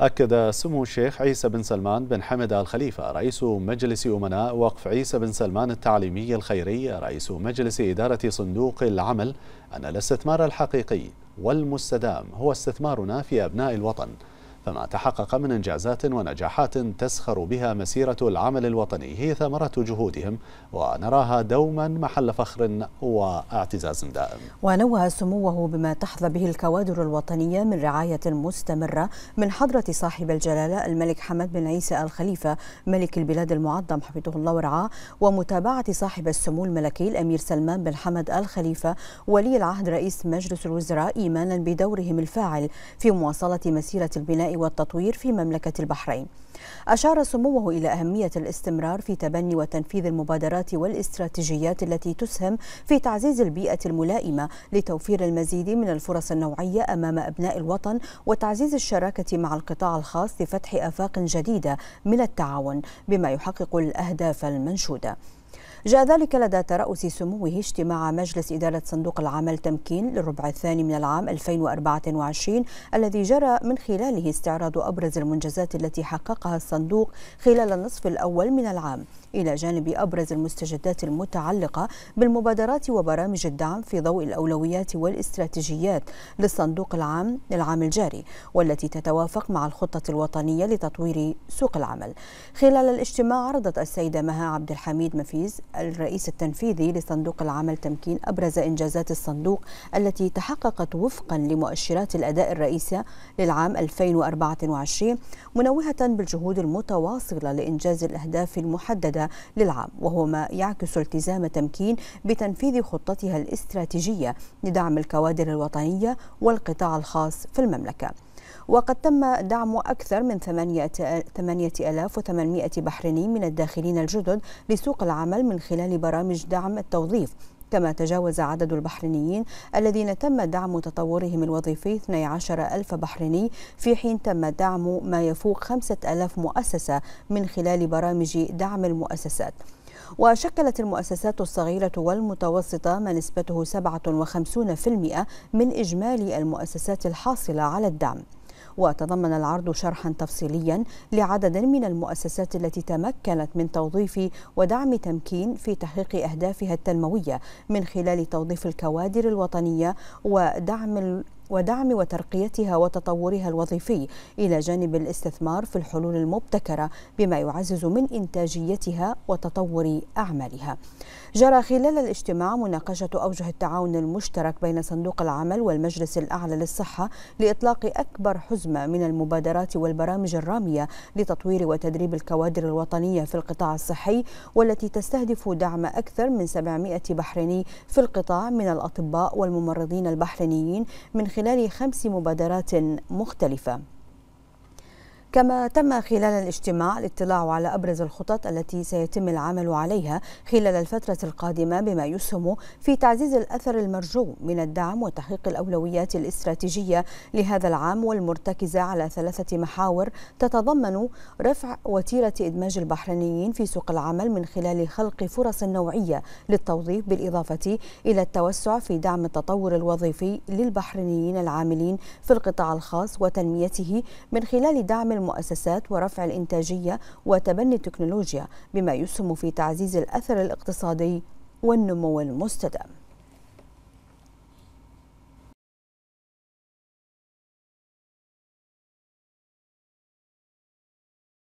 أكد سمو الشيخ عيسى بن سلمان بن حمد الخليفة رئيس مجلس أمناء وقف عيسى بن سلمان التعليمي الخيري رئيس مجلس إدارة صندوق العمل أن الاستثمار الحقيقي والمستدام هو استثمارنا في أبناء الوطن فما تحقق من إنجازات ونجاحات تسخر بها مسيرة العمل الوطني هي ثمرة جهودهم ونراها دوما محل فخر واعتزاز دائم ونوه سموه بما تحظى به الكوادر الوطنية من رعاية مستمرة من حضرة صاحب الجلالة الملك حمد بن عيسى الخليفة ملك البلاد المعظم حفظه الله ورعاه ومتابعة صاحب السمو الملكي الأمير سلمان بن حمد الخليفة ولي العهد رئيس مجلس الوزراء إيمانا بدورهم الفاعل في مواصلة مسيرة البناء والتطوير في مملكة البحرين أشار سموه إلى أهمية الاستمرار في تبني وتنفيذ المبادرات والاستراتيجيات التي تسهم في تعزيز البيئة الملائمة لتوفير المزيد من الفرص النوعية أمام أبناء الوطن وتعزيز الشراكة مع القطاع الخاص لفتح آفاق جديدة من التعاون بما يحقق الأهداف المنشودة جاء ذلك لدى ترأس سموه اجتماع مجلس إدارة صندوق العمل تمكين للربع الثاني من العام 2024 الذي جرى من خلاله استعراض أبرز المنجزات التي حققها الصندوق خلال النصف الأول من العام إلى جانب أبرز المستجدات المتعلقة بالمبادرات وبرامج الدعم في ضوء الأولويات والاستراتيجيات للصندوق العام للعام الجاري والتي تتوافق مع الخطة الوطنية لتطوير سوق العمل خلال الاجتماع عرضت السيدة مها عبد الحميد مفي عزيز الرئيس التنفيذي لصندوق العمل تمكين أبرز إنجازات الصندوق التي تحققت وفقا لمؤشرات الأداء الرئيسة للعام 2024 منوهة بالجهود المتواصلة لإنجاز الأهداف المحددة للعام وهو ما يعكس التزام تمكين بتنفيذ خطتها الاستراتيجية لدعم الكوادر الوطنية والقطاع الخاص في المملكة وقد تم دعم أكثر من 8800 بحريني من الداخلين الجدد لسوق العمل من خلال برامج دعم التوظيف كما تجاوز عدد البحرينيين الذين تم دعم تطورهم الوظيفي 12 ألف بحريني في حين تم دعم ما يفوق 5000 مؤسسة من خلال برامج دعم المؤسسات وشكلت المؤسسات الصغيرة والمتوسطة ما نسبته 57% من إجمالي المؤسسات الحاصلة على الدعم وتضمن العرض شرحا تفصيليا لعدد من المؤسسات التي تمكنت من توظيف ودعم تمكين في تحقيق أهدافها التنموية من خلال توظيف الكوادر الوطنية ودعم ودعم وترقيتها وتطورها الوظيفي إلى جانب الاستثمار في الحلول المبتكرة بما يعزز من إنتاجيتها وتطور أعمالها جرى خلال الاجتماع مناقشة أوجه التعاون المشترك بين صندوق العمل والمجلس الأعلى للصحة لإطلاق أكبر حزمة من المبادرات والبرامج الرامية لتطوير وتدريب الكوادر الوطنية في القطاع الصحي والتي تستهدف دعم أكثر من 700 بحريني في القطاع من الأطباء والممرضين البحرينيين من خلال خلال خمس مبادرات مختلفة كما تم خلال الاجتماع الاطلاع على أبرز الخطط التي سيتم العمل عليها خلال الفترة القادمة بما يسهم في تعزيز الأثر المرجو من الدعم وتحقيق الأولويات الاستراتيجية لهذا العام والمرتكزة على ثلاثة محاور تتضمن رفع وتيرة إدماج البحرينيين في سوق العمل من خلال خلق فرص نوعية للتوظيف بالإضافة إلى التوسع في دعم التطور الوظيفي للبحرينيين العاملين في القطاع الخاص وتنميته من خلال دعم المؤسسات ورفع الإنتاجية وتبني التكنولوجيا بما يسهم في تعزيز الأثر الاقتصادي والنمو المستدام